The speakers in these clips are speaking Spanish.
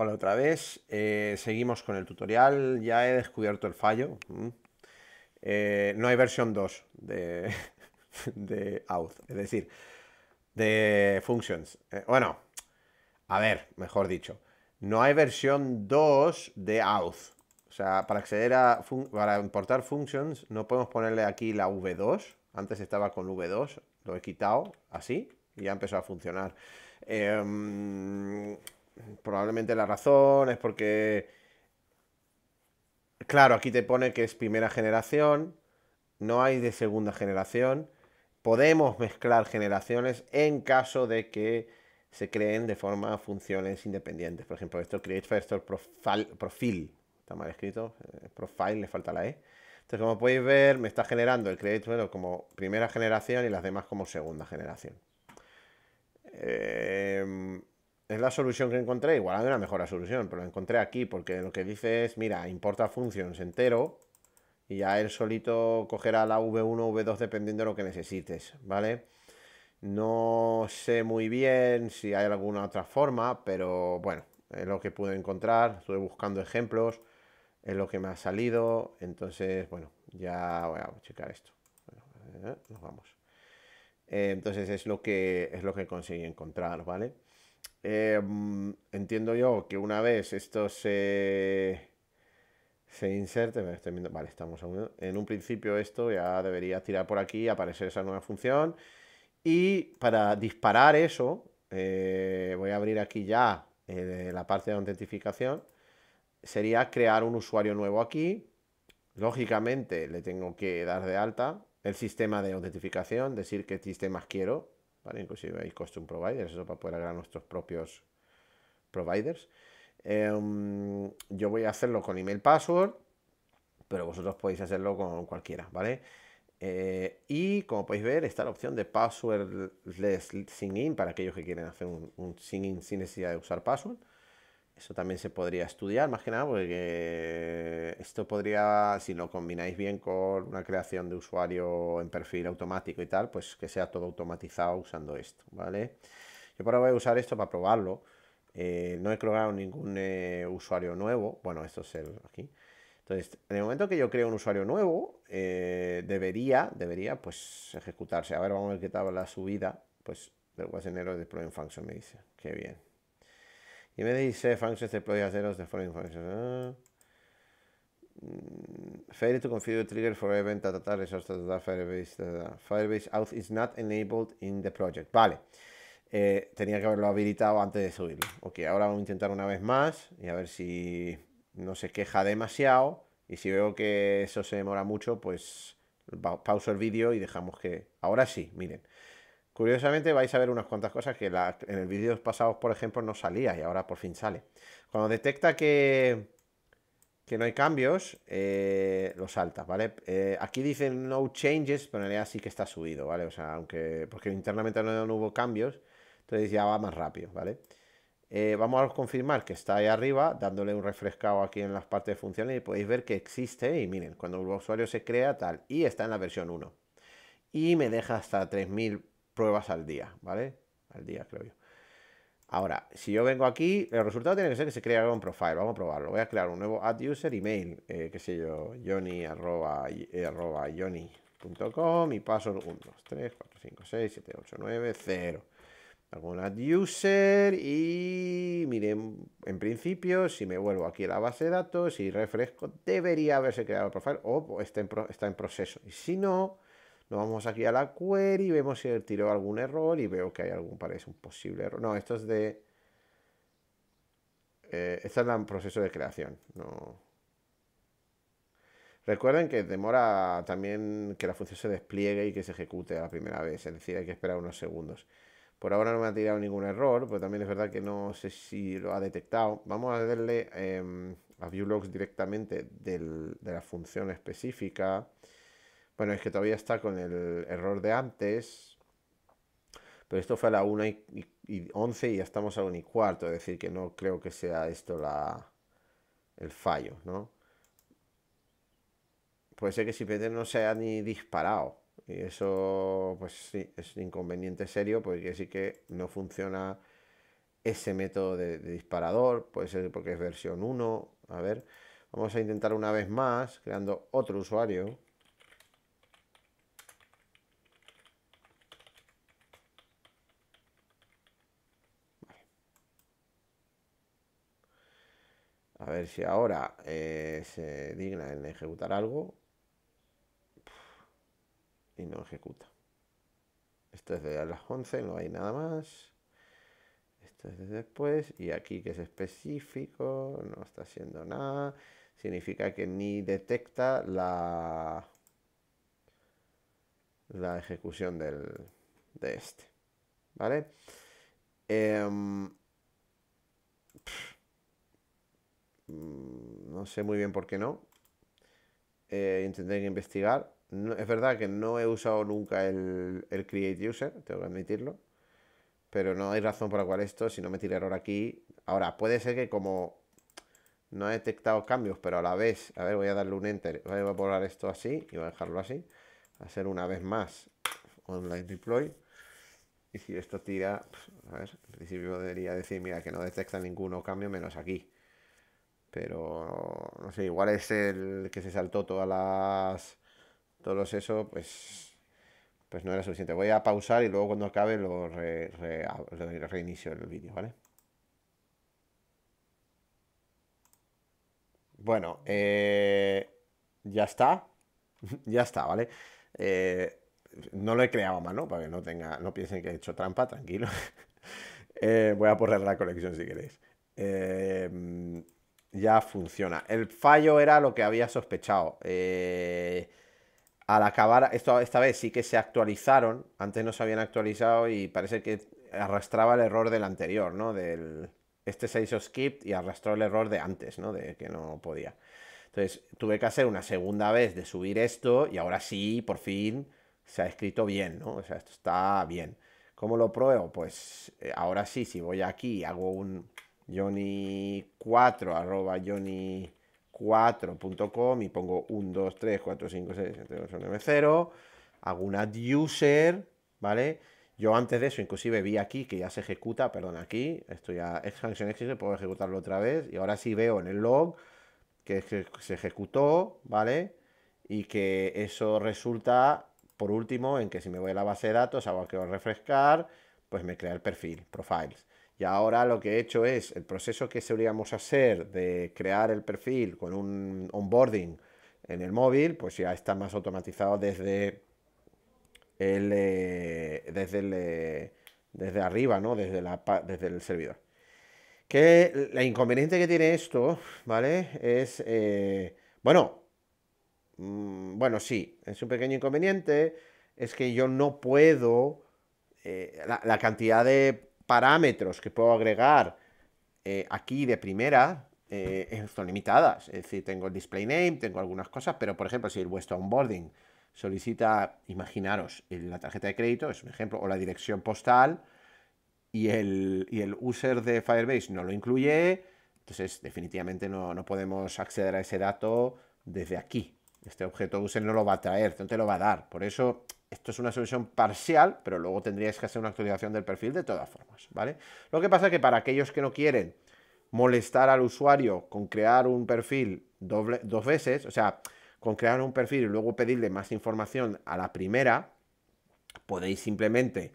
Hola otra vez, eh, seguimos con el tutorial, ya he descubierto el fallo. Mm. Eh, no hay versión 2 de, de auth, es decir, de functions. Eh, bueno, a ver, mejor dicho, no hay versión 2 de out. O sea, para acceder a, para importar functions no podemos ponerle aquí la v2. Antes estaba con v2, lo he quitado así y ya empezó a funcionar. Em, probablemente la razón es porque, claro, aquí te pone que es primera generación, no hay de segunda generación. Podemos mezclar generaciones en caso de que se creen de forma funciones independientes. Por ejemplo, esto Create first profile, está mal escrito, eh, Profile, le falta la E. Entonces, como podéis ver, me está generando el Create first como primera generación y las demás como segunda generación. Eh, es la solución que encontré. Igual hay una mejor solución, pero la encontré aquí porque lo que dice es, mira, importa funciones entero y ya él solito cogerá la V1, V2 dependiendo de lo que necesites, ¿vale? No sé muy bien si hay alguna otra forma, pero bueno, es lo que pude encontrar. Estuve buscando ejemplos, es lo que me ha salido. Entonces, bueno, ya voy a checar esto. Eh, nos vamos. Eh, entonces es lo que es lo que conseguí encontrar, ¿vale? vale Em, entiendo yo que una vez esto se, se inserte, vale, estamos en un principio esto ya debería tirar por aquí, aparecer esa nueva función. Y para disparar eso, eh, voy a abrir aquí ya eh, la parte de autentificación, sería crear un usuario nuevo aquí. Lógicamente le tengo que dar de alta el sistema de autentificación, decir qué sistemas quiero, Inclusive hay custom providers, eso para poder agregar nuestros propios providers. Em, yo voy a hacerlo con email password, pero vosotros podéis hacerlo con cualquiera, ¿vale? Eh, y como podéis ver, está la opción de passwordless sign in para aquellos que quieren hacer un, un in sin necesidad de usar password. Eso también se podría estudiar, más que nada, porque esto podría, si lo combináis bien con una creación de usuario en perfil automático y tal, pues que sea todo automatizado usando esto, ¿vale? Yo ahora voy a usar esto para probarlo. Eh, no he creado ningún eh, usuario nuevo. Bueno, esto es el aquí. Entonces, en el momento que yo creo un usuario nuevo, eh, debería, debería, pues, ejecutarse. A ver, vamos a ver qué tal la subida. Pues, del guasenero de Proven Function me dice. Qué bien. Y me dice... functions este deploy de zero the functions. Mm, fail to configure trigger for event, data, Firebase, out Firebase auth is not enabled in the project. Vale. Eh, tenía que haberlo habilitado antes de subirlo. Ok, ahora vamos a intentar una vez más y a ver si no se queja demasiado. Y si veo que eso se demora mucho, pues pauso el vídeo y dejamos que... Ahora sí, miren. Curiosamente vais a ver unas cuantas cosas que en el vídeo pasado, por ejemplo, no salía y ahora por fin sale. Cuando detecta que, que no hay cambios, eh, lo salta, ¿vale? Eh, aquí dice no changes, pero en realidad sí que está subido, ¿vale? O sea, aunque... Porque internamente no, hubo cambios, entonces ya ah, va más rápido, ¿vale? Eh, vamos a confirmar que está ahí arriba, dándole un refrescado aquí en las partes de funciones y podéis ver que existe y miren, cuando el usuario se crea tal, y está en la versión 1. Y me deja hasta 3000 pruebas al día, ¿vale? Al día, creo yo. Ahora, si yo vengo aquí, el resultado tiene que ser que se crea un profile. Vamos a probarlo. Voy a crear un nuevo ad user email, eh, qué sé yo, johnny eh, y paso 1, 2, 3, 4, 5, 6, 7, 8, 9, 0. algún aduser user y miren, en principio, si me vuelvo aquí a la base de datos y refresco, debería haberse creado el profile o está en proceso. Y si no, nos vamos aquí a la query, vemos si tiró algún error y veo que hay algún, parece un posible error. No, esto es de... Eh, esto es el proceso de creación. Recuerden que demora también que la función se despliegue y que se ejecute a la primera vez, es decir, hay que esperar unos segundos. Por ahora no me ha tirado ningún error, pero también es verdad que no sé si lo ha detectado. Vamos a darle em, a ViewLogs directamente de la función específica. Bueno, es que todavía está con el error de antes. Pero esto fue a la 1 y, 11 y ya estamos a 1 y cuarto. Es decir, que no creo que sea esto la, el fallo, ¿no? Puede ser que simplemente no sea ni disparado. Y eso, pues sí, es un inconveniente serio porque sí que no funciona ese método de, de, disparador, puede ser porque es versión 1, a ver, vamos a intentar una vez más, creando otro usuario, A ver si ahora eh, se digna en ejecutar algo. Y no ejecuta. Esto es de las 11, no hay nada más. Esto es de después. Y aquí que es específico, no está haciendo nada. Significa que ni detecta la, la ejecución del, de este. ¿Vale? Em, No sé muy bien por qué no. Eh, intenté investigar. es verdad que no he usado nunca el, el, Create User, tengo que admitirlo. Pero no hay razón por la cual esto, si no me tira error aquí. Ahora, puede ser que como no he detectado cambios, pero a la vez, a ver, voy a darle un enter, voy a borrar esto así y voy a dejarlo así. Hacer una vez más online deploy. Y si esto tira, pues, a ver, en principio debería decir, mira, que no detecta ninguno cambio menos aquí. Pero no sé, igual es el que se saltó todas las. Todos eso, pues. Pues no era suficiente. Voy a pausar y luego cuando acabe lo, reinicio el vídeo, ¿vale? Bueno, eh, ya está. ya está, ¿vale? Eh, no lo he creado mal, ¿no? Para que no, tenga, no piensen que he hecho trampa, tranquilo. Eh, voy a poner la colección si queréis. Eh, ya funciona. El fallo era lo que había sospechado. Eh, al acabar, esto, esta vez sí que se actualizaron, antes no se habían actualizado y parece que arrastraba el error del anterior, ¿no? Del, este se hizo skip y arrastró el error de antes, ¿no? De que no podía. Entonces tuve que hacer una segunda vez de subir esto y ahora sí, por fin, se ha escrito bien, ¿no? O sea, esto está bien. ¿Cómo lo pruebo? Pues eh, ahora sí, si voy aquí y hago un Johnny4, arroba Johnny4.com y pongo 1, 2, 3, 4, 5, 6, 7, 8, 9, 0. Hago un add user, ¿vale? Yo antes de eso, inclusive vi aquí que ya se ejecuta, perdón, aquí, esto ya es function existe, puedo ejecutarlo otra vez. Y ahora sí veo en el log que se ejecutó, ¿vale? Y que eso resulta, por último, en que si me voy a la base de datos, hago que refrescar, pues me crea el perfil, profiles. Y ahora lo que he hecho es el proceso que solíamos hacer de crear el perfil con un onboarding en el móvil, pues ya está más automatizado desde el, eh, desde, el, eh, desde arriba, ¿no? Desde, la, desde el servidor. Que la inconveniente que tiene esto, ¿vale? Es, eh, bueno, mm, bueno, sí, es un pequeño inconveniente, es que yo no puedo, la cantidad de parámetros que puedo agregar eh, aquí de primera eh, eh, son limitadas. Es decir, tengo el display name, tengo algunas cosas, pero por ejemplo, si el vuestro onboarding solicita, imaginaros, la tarjeta de crédito, es un ejemplo, o la dirección postal, y el, y el user de Firebase no lo incluye, entonces definitivamente no podemos acceder a ese dato desde aquí. Este objeto use no lo va a traer, no te lo va a dar. Por eso, esto es una solución parcial, pero luego tendrías que hacer una actualización del perfil de todas formas, ¿vale? Lo que pasa es que para aquellos que no quieren molestar al usuario con crear un perfil doble, dos veces, o sea, con crear un perfil y luego pedirle más información a la primera, podéis simplemente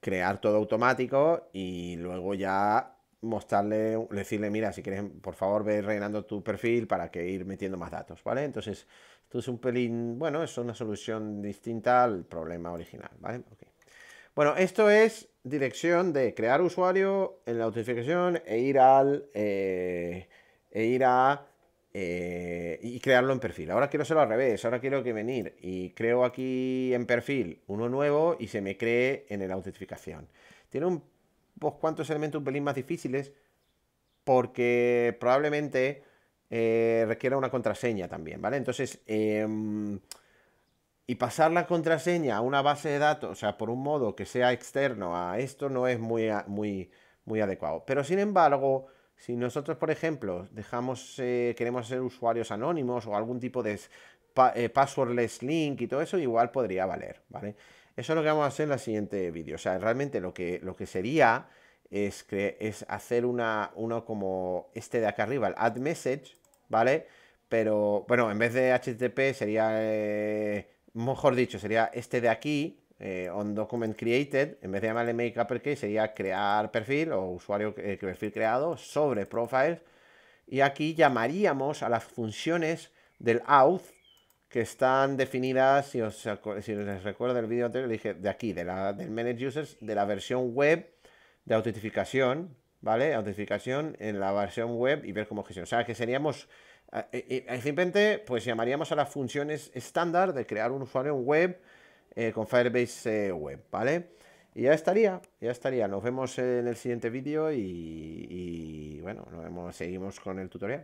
crear todo automático y luego ya mostrarle, decirle, mira, si quieres, por favor, ve rellenando tu perfil para que ir metiendo más datos, ¿vale? Entonces, es un pelín, bueno, es una solución distinta al problema original, ¿vale? Bueno, esto es dirección de crear usuario en la autentificación e ir al... Eh, e ir a... Eh, y crearlo en perfil. Ahora quiero hacerlo al revés, ahora quiero que venir y creo aquí en perfil uno nuevo y se me cree en la autentificación. Tiene un, pues, cuantos elementos un pelín más difíciles porque probablemente eh, requiere una contraseña también, ¿vale? Entonces, em, y pasar la contraseña a una base de datos, o sea, por un modo que sea externo a esto, no es muy, muy, muy adecuado. Pero sin embargo, si nosotros, por ejemplo, dejamos, eh, queremos ser usuarios anónimos o algún tipo de eh, passwordless link y todo eso, igual podría valer, ¿vale? Eso es lo que vamos a hacer en la siguiente vídeo. O sea, realmente lo que, lo que sería es, es hacer una, uno como este de acá arriba, el add message, ¿vale? Pero bueno, en vez de HTTP sería, eh, mejor dicho, sería este de aquí, eh, on document created, en vez de llamarle make upper sería crear perfil o usuario que eh, perfil creado sobre profiles. Y aquí llamaríamos a las funciones del auth que están definidas, si os, si recuerdo el vídeo anterior, dije de aquí, de la, del manage users, de la versión web de autentificación, ¿vale? Autentificación en la versión web y ver cómo gestiona. O sea, que seríamos... Ah, eh, eh, eh, simplemente, pues llamaríamos a las funciones estándar de crear un usuario web con Firebase web, ¿vale? Y ya estaría, ya estaría. Nos vemos en el siguiente vídeo y, y bueno, nos vemos, seguimos con el tutorial.